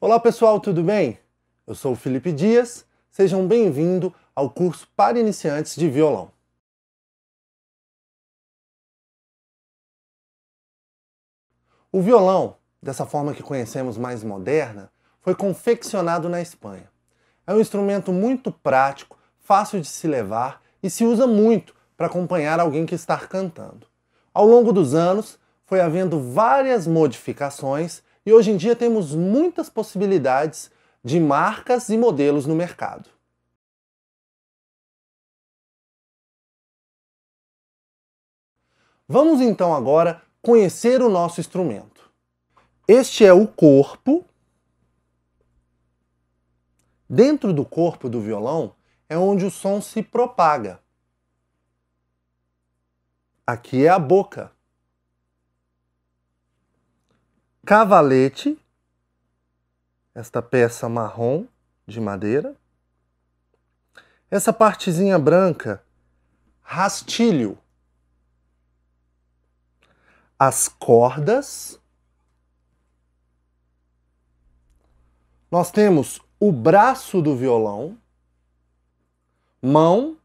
Olá pessoal, tudo bem? Eu sou o Felipe Dias, sejam bem-vindos ao curso para iniciantes de violão. O violão, dessa forma que conhecemos mais moderna, foi confeccionado na Espanha. É um instrumento muito prático, fácil de se levar e se usa muito para acompanhar alguém que está cantando. Ao longo dos anos, foi havendo várias modificações e hoje em dia temos muitas possibilidades de marcas e modelos no mercado. Vamos então agora conhecer o nosso instrumento. Este é o corpo. Dentro do corpo do violão é onde o som se propaga. Aqui é a boca. cavalete, esta peça marrom de madeira. Essa partezinha branca, rastilho. As cordas. Nós temos o braço do violão, mão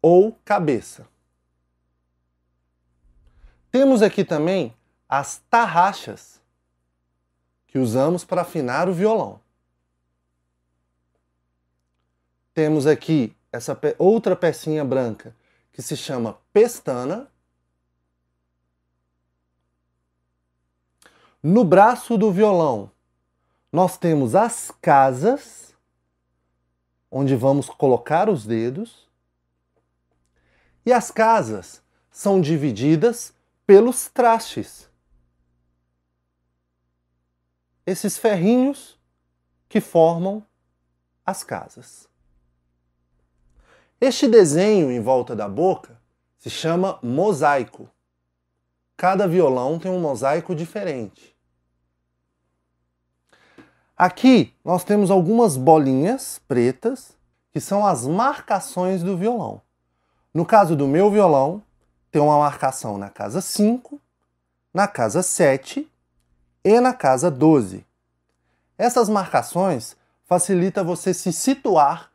ou cabeça. Temos aqui também as tarraxas que usamos para afinar o violão. Temos aqui essa outra pecinha branca que se chama pestana. No braço do violão, nós temos as casas, onde vamos colocar os dedos. E as casas são divididas pelos trastes esses ferrinhos que formam as casas. Este desenho em volta da boca se chama mosaico. Cada violão tem um mosaico diferente. Aqui nós temos algumas bolinhas pretas que são as marcações do violão. No caso do meu violão, tem uma marcação na casa 5, na casa 7 e na casa 12. Essas marcações facilitam você se situar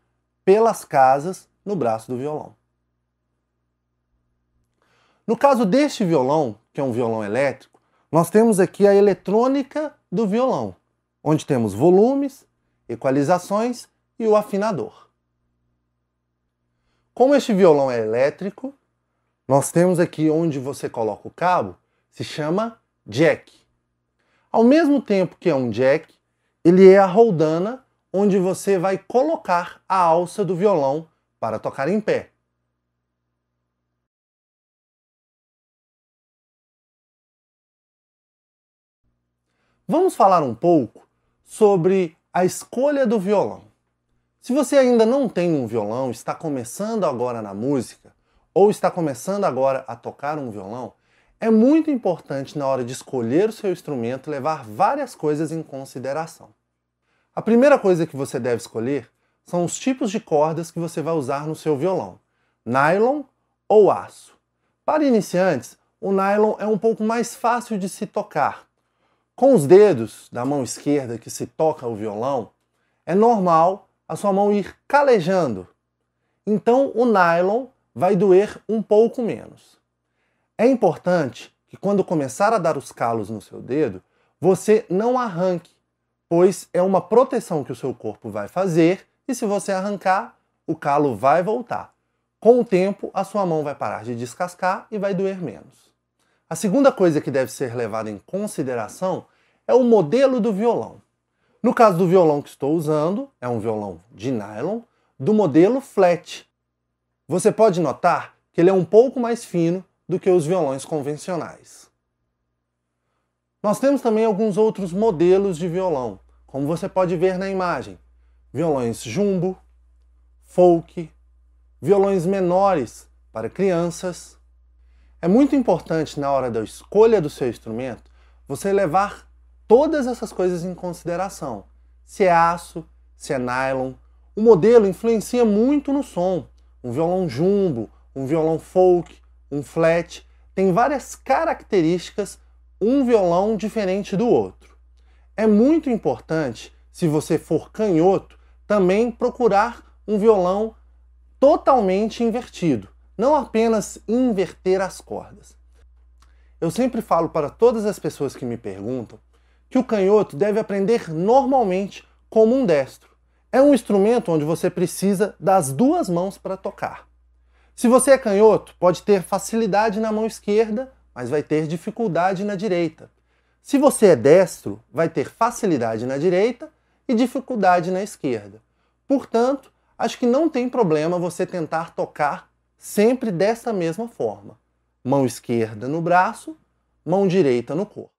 pelas casas no braço do violão. No caso deste violão, que é um violão elétrico, nós temos aqui a eletrônica do violão, onde temos volumes, equalizações e o afinador. Como este violão é elétrico, nós temos aqui onde você coloca o cabo, se chama jack. Ao mesmo tempo que é um jack, ele é a roldana onde você vai colocar a alça do violão para tocar em pé. Vamos falar um pouco sobre a escolha do violão. Se você ainda não tem um violão, está começando agora na música ou está começando agora a tocar um violão, é muito importante, na hora de escolher o seu instrumento, levar várias coisas em consideração. A primeira coisa que você deve escolher são os tipos de cordas que você vai usar no seu violão: nylon ou aço. Para iniciantes, o nylon é um pouco mais fácil de se tocar. Com os dedos da mão esquerda que se toca o violão, é normal a sua mão ir calejando. Então o nylon vai doer um pouco menos. É importante que quando começar a dar os calos no seu dedo, você não arranque, pois é uma proteção que o seu corpo vai fazer e se você arrancar, o calo vai voltar. Com o tempo, a sua mão vai parar de descascar e vai doer menos. A segunda coisa que deve ser levada em consideração é o modelo do violão. No caso do violão que estou usando, é um violão de nylon do modelo flat. Você pode notar que ele é um pouco mais fino do que os violões convencionais. Nós temos também alguns outros modelos de violão, como você pode ver na imagem: violões jumbo, folk, violões menores para crianças. É muito importante na hora da escolha do seu instrumento você levar todas essas coisas em consideração. Se é aço, se é nylon, o modelo influencia muito no som. Um violão jumbo, um violão folk, um flat, tem várias características, um violão diferente do outro. É muito importante, se você for canhoto, também procurar um violão totalmente invertido, não apenas inverter as cordas. Eu sempre falo para todas as pessoas que me perguntam que o canhoto deve aprender normalmente como um destro. É um instrumento onde você precisa das duas mãos para tocar. Se você é canhoto, pode ter facilidade na mão esquerda, mas vai ter dificuldade na direita. Se você é destro, vai ter facilidade na direita e dificuldade na esquerda. Portanto, acho que não tem problema você tentar tocar sempre dessa mesma forma: mão esquerda no braço, mão direita no corpo.